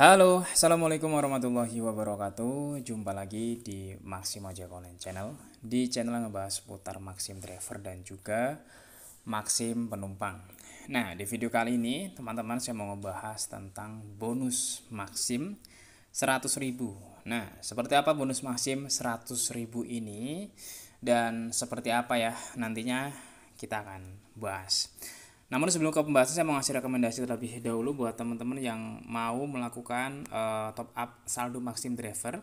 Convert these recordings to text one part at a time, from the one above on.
Halo, Assalamualaikum warahmatullahi wabarakatuh Jumpa lagi di Maxim Ojek Online Channel Di channel yang ngebahas seputar Maxim Driver dan juga Maxim Penumpang Nah, di video kali ini teman-teman saya mau ngebahas tentang bonus Maxim 100.000 Nah, seperti apa bonus Maxim 100.000 ini Dan seperti apa ya nantinya kita akan bahas namun sebelum ke pembahasan saya mau ngasih rekomendasi terlebih dahulu buat teman-teman yang mau melakukan uh, top up saldo Maxim Driver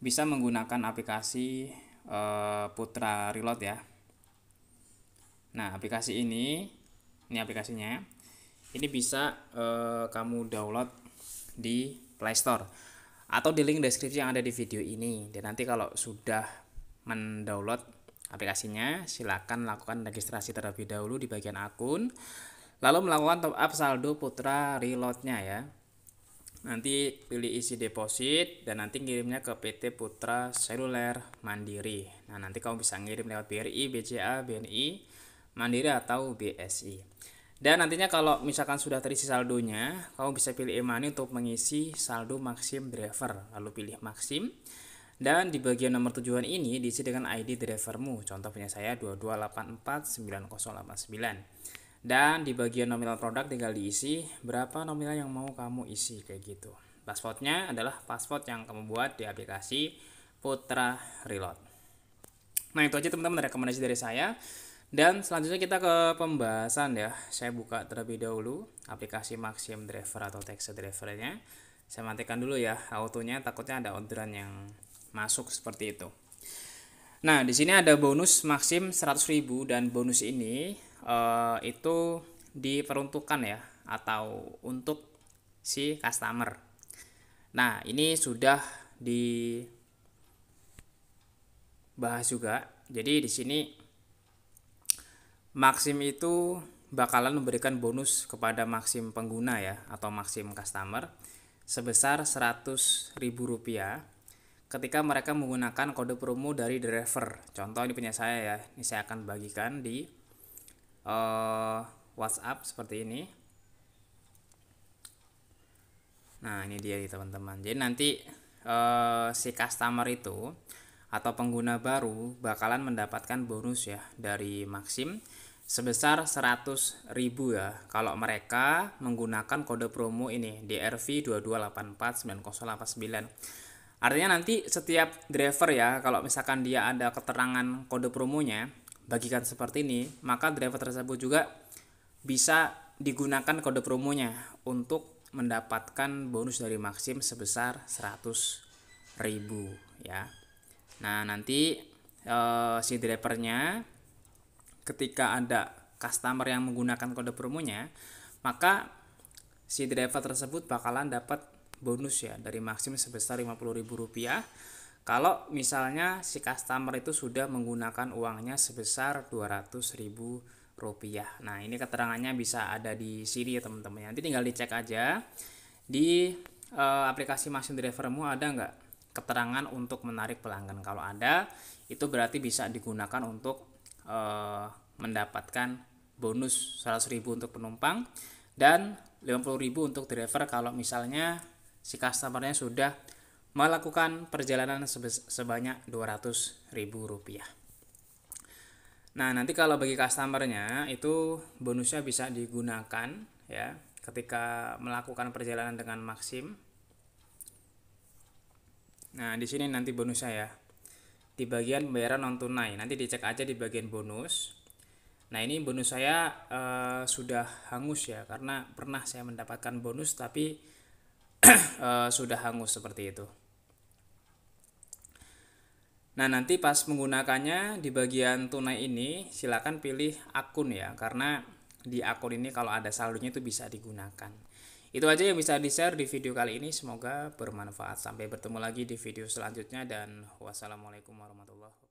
bisa menggunakan aplikasi uh, Putra Reload ya. Nah, aplikasi ini ini aplikasinya. Ini bisa uh, kamu download di Play Store atau di link deskripsi yang ada di video ini. Dan nanti kalau sudah mendownload aplikasinya, silakan lakukan registrasi terlebih dahulu di bagian akun, lalu melakukan top up saldo Putra Reloadnya ya. Nanti pilih isi deposit dan nanti ngirimnya ke PT Putra Seluler Mandiri. Nah, nanti kamu bisa ngirim lewat BRI, BCA, BNI, Mandiri atau BSI. Dan nantinya kalau misalkan sudah terisi saldonya, kamu bisa pilih e-money untuk mengisi saldo Maxim Driver. Lalu pilih Maxim. Dan di bagian nomor tujuan ini diisi dengan ID drivermu, contoh punya saya 22849089. Dan di bagian nominal produk tinggal diisi berapa nominal yang mau kamu isi kayak gitu. Passwordnya adalah password yang kamu buat di aplikasi Putra Reload. Nah itu aja teman-teman rekomendasi dari saya. Dan selanjutnya kita ke pembahasan ya. Saya buka terlebih dahulu aplikasi Maxim Driver atau Texa Drivernya. Saya matikan dulu ya autonya, takutnya ada orderan yang masuk seperti itu. Nah, di sini ada bonus maksim 100.000 dan bonus ini uh, itu diperuntukkan ya atau untuk si customer. Nah, ini sudah di bahas juga. Jadi di sini maksim itu bakalan memberikan bonus kepada maksim pengguna ya atau maksim customer sebesar rp rupiah ketika mereka menggunakan kode promo dari driver. Contoh ini punya saya ya. Ini saya akan bagikan di uh, WhatsApp seperti ini. Nah, ini dia nih teman-teman. Jadi nanti uh, si customer itu atau pengguna baru bakalan mendapatkan bonus ya dari Maxim sebesar 100.000 ya kalau mereka menggunakan kode promo ini DRV 22849089 Artinya nanti setiap driver ya, kalau misalkan dia ada keterangan kode promonya, bagikan seperti ini, maka driver tersebut juga bisa digunakan kode promonya untuk mendapatkan bonus dari maksim sebesar 100 ribu ya. Nah, nanti e, si drivernya ketika ada customer yang menggunakan kode promonya, maka si driver tersebut bakalan dapat bonus ya dari maksimum sebesar Rp50.000 kalau misalnya si customer itu sudah menggunakan uangnya sebesar Rp200.000. Nah, ini keterangannya bisa ada di sini ya teman-teman. Nanti tinggal dicek aja di e, aplikasi Maxim Drivermu ada nggak keterangan untuk menarik pelanggan. Kalau ada, itu berarti bisa digunakan untuk e, mendapatkan bonus 100.000 untuk penumpang dan 50.000 untuk driver kalau misalnya si customernya sudah melakukan perjalanan sebanyak 200 ribu rupiah. Nah, nanti kalau bagi customernya itu bonusnya bisa digunakan ya ketika melakukan perjalanan dengan maksim. Nah, di sini nanti bonus saya ya. Di bagian pembayaran non tunai, nanti dicek aja di bagian bonus. Nah, ini bonus saya e, sudah hangus ya karena pernah saya mendapatkan bonus tapi Eh, sudah hangus seperti itu. Nah, nanti pas menggunakannya di bagian tunai ini silakan pilih akun ya karena di akun ini kalau ada saldonya itu bisa digunakan. Itu aja yang bisa di-share di video kali ini semoga bermanfaat. Sampai bertemu lagi di video selanjutnya dan wassalamualaikum warahmatullahi wabarakatuh.